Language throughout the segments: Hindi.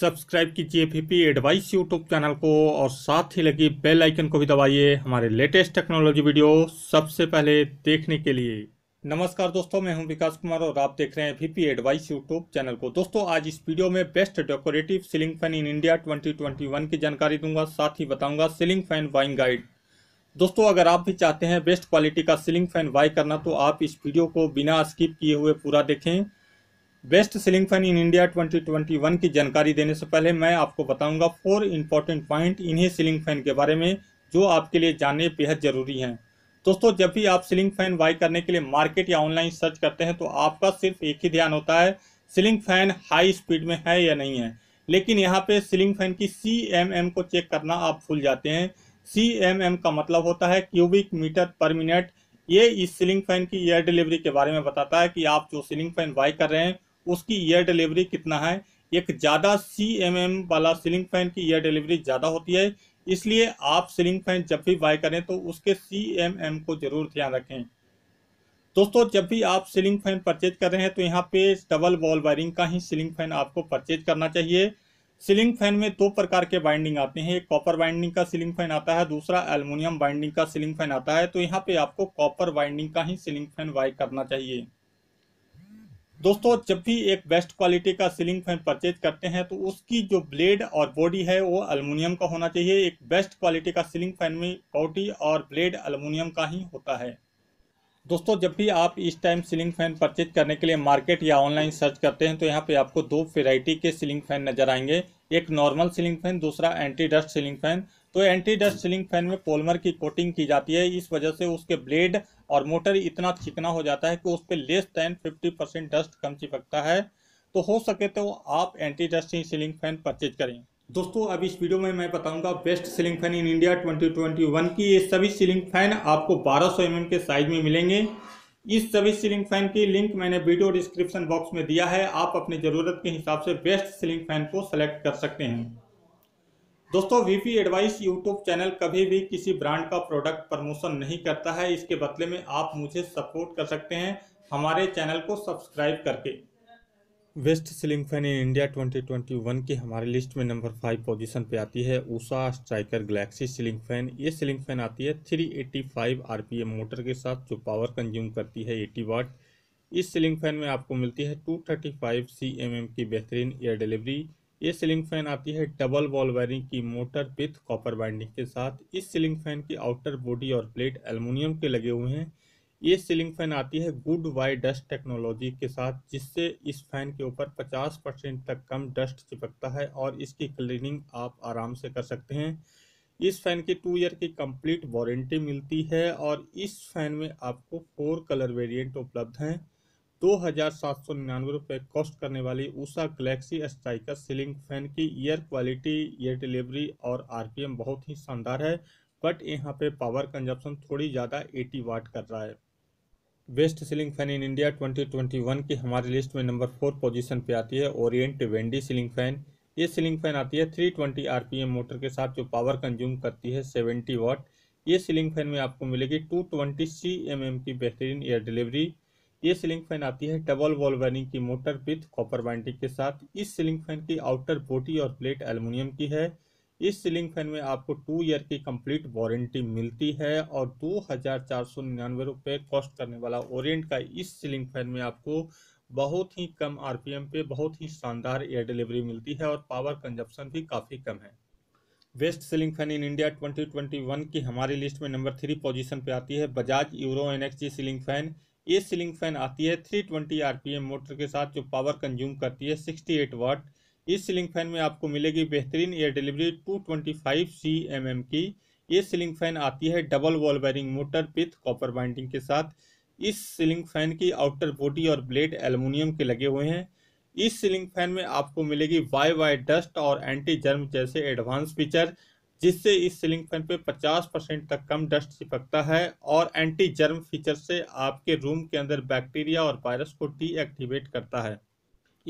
सब्सक्राइब कीजिए पी एडवाइस यूट्यूब चैनल को और साथ ही लगी बेल आइकन को भी दबाइए हमारे लेटेस्ट टेक्नोलॉजी वीडियो सबसे पहले देखने के लिए नमस्कार दोस्तों मैं हूं विकास कुमार और आप देख रहे हैं वीपी एडवाइस यूट्यूब चैनल को दोस्तों आज इस वीडियो में best decorative ceiling fan in India twenty की जानकारी दूंगा साथ ही बताऊंगा सीलिंग फैन बाइंग गाइड दोस्तों अगर आप भी चाहते हैं बेस्ट क्वालिटी का सीलिंग फैन बाय करना तो आप इस वीडियो को बिना स्किप किए हुए पूरा देखें best ceiling fan in India 2021 की जानकारी देने से पहले मैं आपको बताऊंगा फोर इंपॉर्टेंट पॉइंट इन्हीं सीलिंग फैन के बारे में जो आपके लिए जानने बेहद जरूरी हैं दोस्तों जब भी आप सीलिंग फैन बाई करने के लिए मार्केट या ऑनलाइन सर्च करते हैं तो आपका सिर्फ एक ही ध्यान होता है सीलिंग फैन हाई स्पीड में है या नहीं है लेकिन यहाँ पे सीलिंग फैन की सी एम एम को चेक करना आप भूल जाते हैं सी एम एम का मतलब होता है क्यूबिक मीटर पर मिनट ये इस सीलिंग फैन की एयर डिलीवरी के बारे में बताता है कि आप जो सीलिंग फैन बाई कर रहे हैं उसकी ईयर डिलीवरी कितना है एक ज़्यादा सी एम एम वाला सीलिंग फैन की ईयर डिलीवरी ज़्यादा होती है इसलिए आप सीलिंग फैन जब भी बाय करें तो उसके सी एम एम को ज़रूर ध्यान रखें दोस्तों जब भी आप सीलिंग फैन परचेज कर रहे हैं तो यहाँ पे डबल बॉल वायरिंग का ही सीलिंग फैन आपको परचेज करना चाहिए सीलिंग फैन में दो प्रकार के बाइंडिंग आते हैं एक कॉपर बाइंडिंग का सीलिंग फैन आता है दूसरा एल्यूमिनियम बाइंडिंग का सीलिंग फैन आता है तो यहाँ पे आपको कॉपर बाइंडिंग का ही सीलिंग फैन वाई करना चाहिए दोस्तों जब भी एक बेस्ट क्वालिटी का सीलिंग फैन परचेज करते हैं तो उसकी जो ब्लेड और बॉडी है वो अलमुनियम का होना चाहिए एक बेस्ट क्वालिटी का सीलिंग फैन में बॉडी और ब्लेड अलमुनियम का ही होता है दोस्तों जब भी आप इस टाइम सीलिंग फैन परचेज करने के लिए मार्केट या ऑनलाइन सर्च करते हैं तो यहाँ पे आपको दो वेराइटी के सीलिंग फैन नज़र आएंगे एक नॉर्मल सीलिंग फैन दूसरा एंटी डस्ट सीलिंग फैन तो एंटी डस्ट सीलिंग फैन में पोलमर की कोटिंग की जाती है इस वजह से उसके ब्लेड और मोटर इतना चिकना हो जाता है कि उस पर less than fifty percent dust कम चिपकता है तो हो सके तो आप anti dusting ceiling fan purchase करें दोस्तों अब इस वीडियो में मैं बताऊंगा best ceiling fan in India 2021 की ये सभी सीलिंग फैन आपको 1200 सौ mm के साइज में मिलेंगे इस सभी सीलिंग फैन की लिंक मैंने वीडियो डिस्क्रिप्शन बॉक्स में दिया है आप अपनी ज़रूरत के हिसाब से बेस्ट सीलिंग फैन को सेलेक्ट कर सकते हैं दोस्तों वीपी एडवाइस यूट्यूब चैनल कभी भी किसी ब्रांड का प्रोडक्ट प्रमोशन नहीं करता है इसके बदले में आप मुझे सपोर्ट कर सकते हैं हमारे चैनल को सब्सक्राइब करके best ceiling fan in India 2021 की हमारे लिस्ट में नंबर फाइव पोजीशन पे आती है Usha striker galaxy ceiling fan ये सीलिंग फैन आती है 385 एम मोटर के साथ जो पावर कंज्यूम करती है 80 वाट इस सीलिंग फैन में आपको मिलती है 235 एम की बेहतरीन एयर डिलीवरी ये सीलिंग फैन आती है डबल वॉल वायरिंग की मोटर विथ कॉपर बाइंडिंग के साथ इस सीलिंग फैन की आउटर बॉडी और प्लेट एल्यूमिनियम के लगे हुए हैं ये सीलिंग फैन आती है गुड वाई डस्ट टेक्नोलॉजी के साथ जिससे इस फैन के ऊपर 50 परसेंट तक कम डस्ट चिपकता है और इसकी क्लीनिंग आप आराम से कर सकते हैं इस फैन की टू ईयर की कंप्लीट वारंटी मिलती है और इस फैन में आपको फोर कलर वेरिएंट उपलब्ध हैं दो हजार सात सौ निन्यानवे कॉस्ट करने वाली Usha galaxy striker ceiling fan की एयर क्वालिटी एयर डिलीवरी और आरपीएम बहुत ही शानदार है बट यहाँ पे पावर कंजप्शन थोड़ी ज़्यादा 80 वाट कर रहा है best ceiling fan in India 2021 की हमारी लिस्ट में नंबर फोर पोजीशन पे आती है ओरिएंट वेंडी सीलिंग फैन ये सीलिंग फैन आती है 320 ट्वेंटी मोटर के साथ जो पावर कंज्यूम करती है 70 वाट ये सीलिंग फैन में आपको मिलेगी 220 सीएमएम की बेहतरीन एयर डिलीवरी ये सीलिंग फैन आती है डबल वॉल वायरिंग की मोटर विथ कॉपर बाइंडिंग के साथ इस सीलिंग फैन की आउटर बोटी और प्लेट एल्यूमिनियम की है इस सीलिंग फैन में आपको टू ईयर की कंप्लीट वारंटी मिलती है और दो हज़ार चार सौ निन्यानवे रुपये कॉस्ट करने वाला ओरिएंट का इस सीलिंग फैन में आपको बहुत ही कम आरपीएम पे बहुत ही शानदार एयर डिलीवरी मिलती है और पावर कंजप्शन भी काफ़ी कम है best ceiling fan in India 2021 की हमारी लिस्ट में नंबर थ्री पोजीशन पे आती है Bajaj Euro NXG ceiling fan ये सीलिंग फैन आती है 320 एम मोटर के साथ जो पावर कंज्यूम करती है 68 वाट इस सीलिंग फैन में आपको मिलेगी बेहतरीन एयर डिलीवरी 225 सीएमएम की ये सीलिंग फैन आती है double wall bearing motor with copper binding के साथ इस सीलिंग फैन की आउटर बॉडी और ब्लेड एलुमिनियम के लगे हुए हैं इस सीलिंग फैन में आपको मिलेगी वाई वाई डस्ट और एंटी जर्म जैसे एडवांस फीचर जिससे इस सीलिंग फैन पे 50 परसेंट तक कम डस्ट चिपकता है और एंटी जर्म फीचर से आपके रूम के अंदर बैक्टीरिया और वायरस को डीएक्टिवेट करता है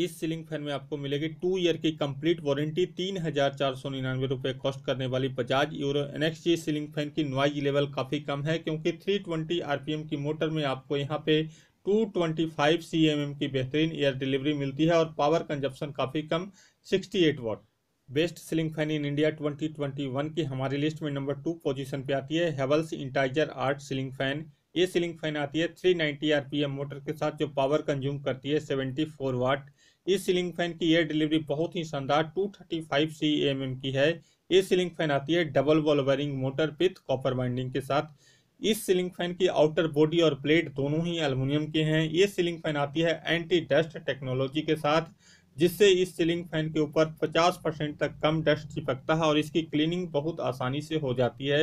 इस सीलिंग फैन में आपको मिलेगी टू ईयर की कंप्लीट वारंटी तीन हज़ार चार सौ निन्यानवे रुपये कॉस्ट करने वाली Bajaj Euro G ceiling fan की नॉइज लेवल काफ़ी कम है क्योंकि थ्री ट्वेंटी एम की मोटर में आपको यहाँ पे two twenty five C M M की बेहतरीन एयर डिलीवरी मिलती है और पावर कंजप्शन काफ़ी कम sixty eight watt best ceiling fan in India 2021 की हमारी लिस्ट में नंबर टू पोजीशन पे आती है Havells enticer art ceiling fan ये सीलिंग फैन आती है 390 आरपीएम मोटर के साथ जो पावर कंज्यूम करती है 74 वाट इस सीलिंग फैन की एयर डिलीवरी बहुत ही शानदार 235 सीएमएम की है ये सीलिंग फैन आती है double wall wiring motor with copper binding के साथ इस सीलिंग फैन की आउटर बॉडी और प्लेट दोनों ही एल्यूमिनियम के हैं ये सीलिंग फैन आती है एंटी डस्ट टेक्नोलॉजी के साथ जिससे इस सीलिंग फैन के ऊपर 50 परसेंट तक कम डस्ट चिपकता है और इसकी क्लीनिंग बहुत आसानी से हो जाती है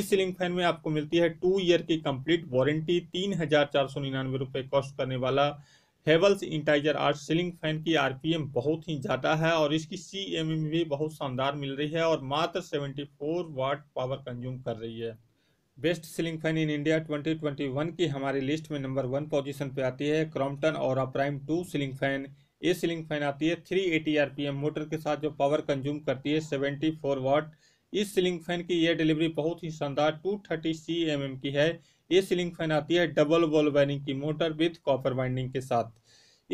इस सीलिंग फैन में आपको मिलती है टू ईयर की कंप्लीट वारंटी तीन हजार चार सौ निन्यानवे रुपये कॉस्ट करने वाला Havells enticer art ceiling fan की आरपीएम बहुत ही ज़्यादा है और इसकी सी भी बहुत शानदार मिल रही है और मात्र फोर वाट पावर कंज्यूम कर रही है best ceiling fan in India 2021 की हमारी लिस्ट में नंबर वन पोजीशन पे आती है क्रॉम्पटन और प्राइम टू सीलिंग फैन ये सीलिंग फैन आती है थ्री एटी आरपीएम मोटर के साथ जो पावर कंज्यूम करती है सेवेंटी फोर वाट इस सीलिंग फैन की यह डिलीवरी बहुत ही शानदार two thirty C M M की है ये सीलिंग फैन आती है डबल वॉल वाइनिंग की मोटर विथ कॉपर वाइंडिंग के साथ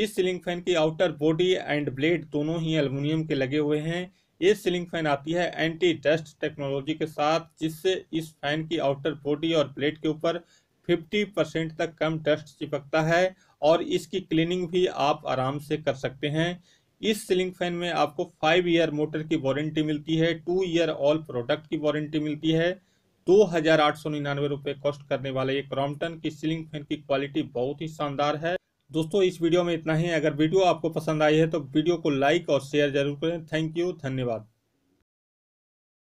इस सीलिंग फैन की आउटर बॉडी एंड ब्लेड दोनों ही एल्यूमिनियम के लगे हुए हैं ये सीलिंग फैन आती है एंटी डस्ट टेक्नोलॉजी के साथ जिससे इस फैन की आउटर बॉडी और ब्लेड के ऊपर 50 परसेंट तक कम डस्ट चिपकता है और इसकी क्लीनिंग भी आप आराम से कर सकते हैं इस सीलिंग फैन में आपको फाइव ईयर मोटर की वारंटी मिलती है टू ईयर ऑल प्रोडक्ट की वारंटी मिलती है दो हजार आठ सौ निन्यानवे रुपए कॉस्ट करने वाला ये क्रॉम्पटन की सीलिंग फैन की क्वालिटी बहुत ही शानदार है दोस्तों इस वीडियो में इतना ही अगर वीडियो आपको पसंद आई है तो वीडियो को लाइक और शेयर जरूर करें थैंक यू धन्यवाद